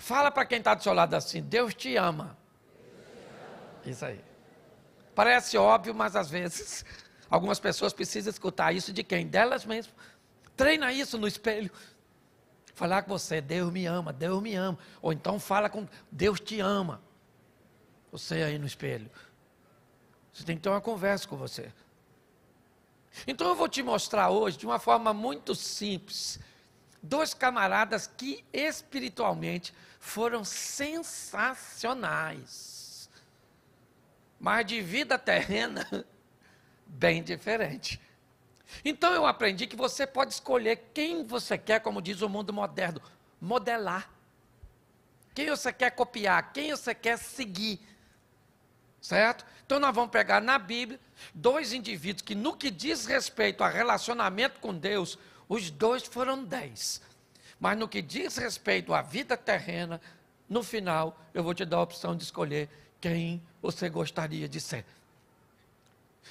Fala para quem está do seu lado assim: Deus te ama. Isso aí. Parece óbvio, mas às vezes algumas pessoas precisam escutar isso de quem? Delas mesmas. Treina isso no espelho. Falar com você, Deus me ama, Deus me ama. Ou então fala com Deus te ama. Você aí no espelho. Você tem que ter uma conversa com você. Então eu vou te mostrar hoje, de uma forma muito simples, dois camaradas que espiritualmente foram sensacionais, mas de vida terrena, bem diferente. Então eu aprendi que você pode escolher quem você quer, como diz o mundo moderno, modelar. Quem você quer copiar, quem você quer seguir. Certo? Então nós vamos pegar na Bíblia dois indivíduos que, no que diz respeito a relacionamento com Deus, os dois foram dez. Mas no que diz respeito à vida terrena, no final eu vou te dar a opção de escolher quem você gostaria de ser.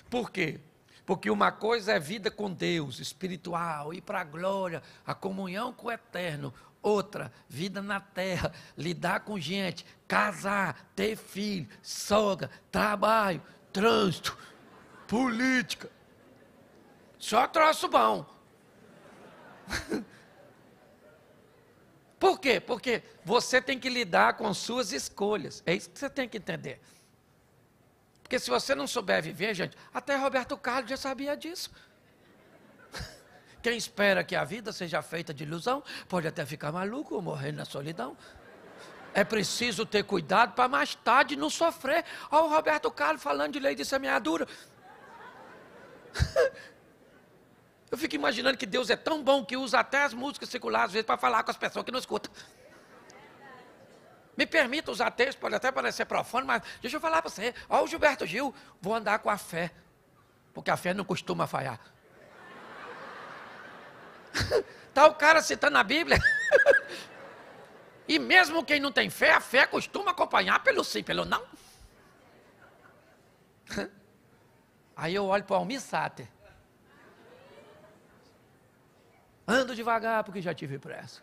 Por quê? Porque uma coisa é vida com Deus, espiritual, ir para a glória, a comunhão com o eterno. Outra, vida na terra, lidar com gente, casar, ter filho, sogra, trabalho, trânsito, política. Só troço bom. Por quê? Porque você tem que lidar com suas escolhas. É isso que você tem que entender. Porque se você não souber viver, gente, até Roberto Carlos já sabia disso. Quem espera que a vida seja feita de ilusão pode até ficar maluco ou morrer na solidão. É preciso ter cuidado para mais tarde não sofrer. Olha o Roberto Carlos falando de lei de semeadura. Eu fico imaginando que Deus é tão bom que usa até as músicas seculares, às vezes, para falar com as pessoas que não escutam. Me permita usar texto, pode até parecer profano, mas deixa eu falar para você. Ó, o Gilberto Gil, vou andar com a fé, porque a fé não costuma falhar. Está o cara citando a Bíblia. E mesmo quem não tem fé, a fé costuma acompanhar pelo sim, pelo não. Aí eu olho para o Almissáter. Ando devagar porque já tive pressa.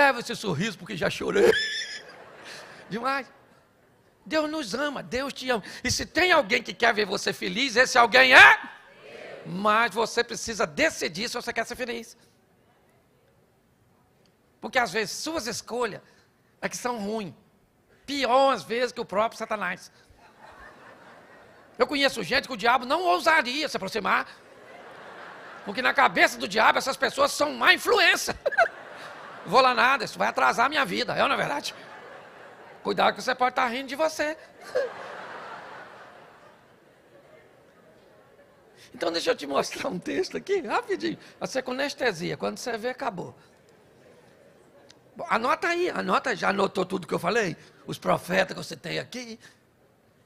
Leva esse sorriso porque já chorei. Demais. Deus nos ama, Deus te ama. E se tem alguém que quer ver você feliz, esse alguém é. Mas você precisa decidir se você quer ser feliz. Porque às vezes suas escolhas é que são ruins. Pior às vezes que o próprio Satanás. Eu conheço gente que o diabo não ousaria se aproximar porque na cabeça do diabo essas pessoas são má influência. Não vou lá nada, isso vai atrasar a minha vida, é na é verdade. Cuidado que você pode estar rindo de você. Então deixa eu te mostrar um texto aqui, rapidinho. Você com anestesia, quando você vê, acabou. Anota aí, anota, já anotou tudo que eu falei? Os profetas que você tem aqui,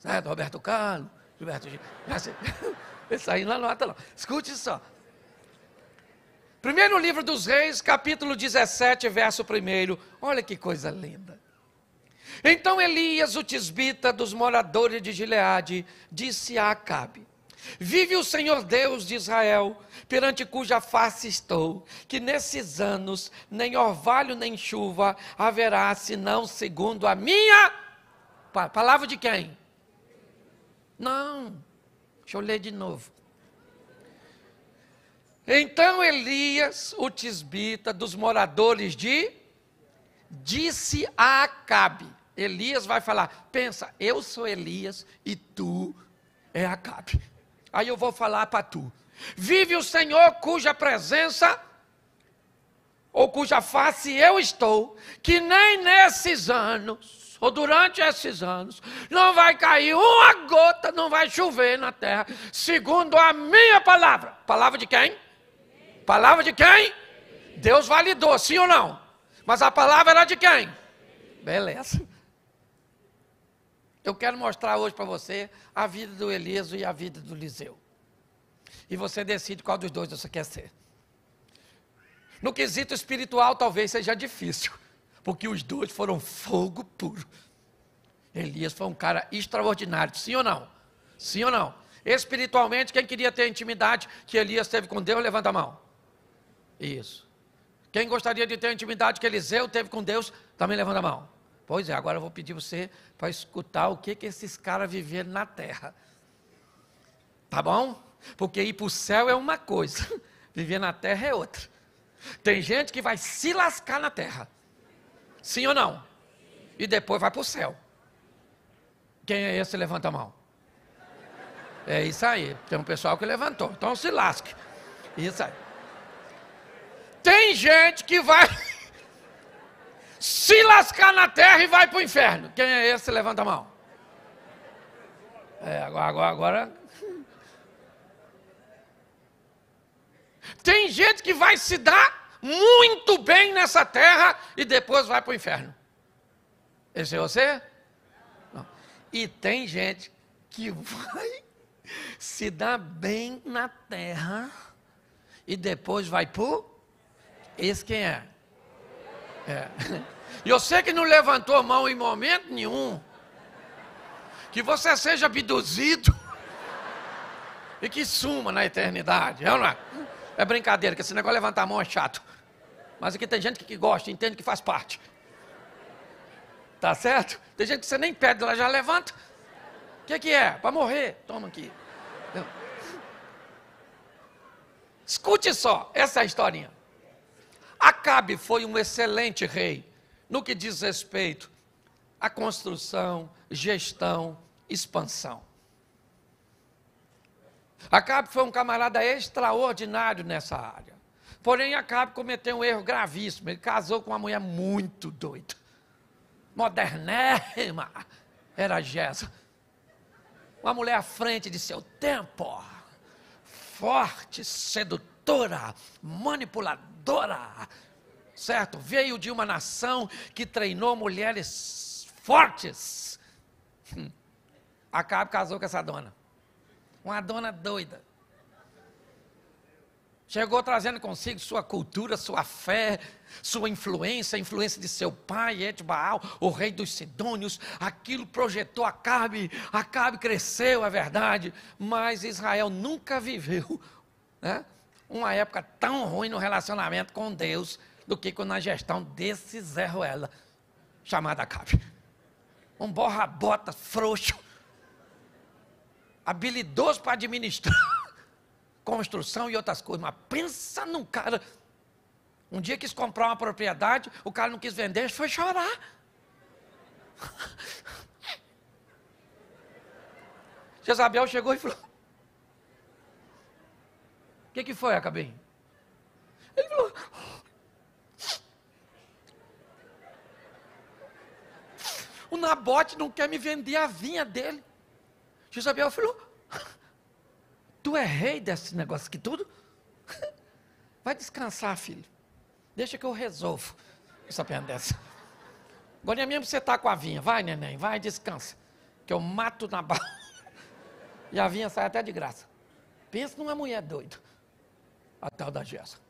certo? Roberto Carlos, Gilberto Gil. Esse aí não anota não. Escute só, Primeiro livro dos Reis, capítulo 17, verso 1. Olha que coisa linda. Então Elias, o tisbita dos moradores de Gileade, disse a Acabe: Vive o Senhor Deus de Israel, perante cuja face estou, que nesses anos nem orvalho nem chuva haverá, senão segundo a minha palavra de quem? Não. Deixa eu ler de novo. Então Elias, o tisbita dos moradores de, disse a Acabe: Elias vai falar, pensa, eu sou Elias e tu é Acabe. Aí eu vou falar para tu. Vive o Senhor cuja presença ou cuja face eu estou, que nem nesses anos, ou durante esses anos, não vai cair uma gota, não vai chover na terra, segundo a minha palavra. Palavra de quem? Palavra de quem? Deus validou, sim ou não? Mas a palavra era de quem? Beleza. Eu quero mostrar hoje para você a vida do Eliso e a vida do Liseu. E você decide qual dos dois você quer ser. No quesito espiritual, talvez seja difícil, porque os dois foram fogo puro. Elias foi um cara extraordinário, sim ou não? Sim ou não? Espiritualmente, quem queria ter a intimidade que Elias teve com Deus, levanta a mão. Isso. Quem gostaria de ter a intimidade que Eliseu teve com Deus, também levanta a mão. Pois é, agora eu vou pedir você para escutar o que, que esses caras viveram na terra. Tá bom? Porque ir para o céu é uma coisa, viver na terra é outra. Tem gente que vai se lascar na terra. Sim ou não? E depois vai para o céu. Quem é esse? Levanta a mão. É isso aí. Tem um pessoal que levantou. Então se lasque. Isso aí. Tem gente que vai se lascar na terra e vai para o inferno. Quem é esse? Levanta a mão. É, agora, agora, agora. Tem gente que vai se dar muito bem nessa terra e depois vai para o inferno. Esse é você? Não. E tem gente que vai se dar bem na terra e depois vai para o esse quem é? É. E você que não levantou a mão em momento nenhum, que você seja abduzido e que suma na eternidade. É, não é? é brincadeira, que esse negócio de levantar a mão é chato. Mas aqui tem gente que gosta, entende que faz parte. Tá certo? Tem gente que você nem pede, ela já levanta. O que, que é? Para morrer. Toma aqui. Escute só essa é historinha. Acabe foi um excelente rei no que diz respeito à construção, gestão, expansão. Acabe foi um camarada extraordinário nessa área. Porém, Acabe cometeu um erro gravíssimo. Ele casou com uma mulher muito doida, modernérrima, era Jéssica. Uma mulher à frente de seu tempo, forte, sedutora, manipuladora certo? Veio de uma nação que treinou mulheres fortes. Hum. Acabe casou com essa dona, uma dona doida. Chegou trazendo consigo sua cultura, sua fé, sua influência, a influência de seu pai, Etbaal, o rei dos Sidônios. Aquilo projetou Acabe. Acabe cresceu, é verdade, mas Israel nunca viveu né, uma época tão ruim no relacionamento com Deus do que na gestão desse Zé Ruela, chamado Acabe. Um borra-bota frouxo, habilidoso para administrar construção e outras coisas, mas pensa num cara. Um dia quis comprar uma propriedade, o cara não quis vender, foi chorar. Jezabel chegou e falou: que, que foi, Acabim? Ele falou. O Nabote não quer me vender a vinha dele. Jezabel falou: oh, Tu é rei desse negócio aqui tudo? Vai descansar, filho. Deixa que eu resolvo essa perna dessa. Agora mesmo você tá com a vinha. Vai, neném, vai, descansa. Que eu mato na E a vinha sai até de graça. Pensa numa mulher doida a tal da Jéssica.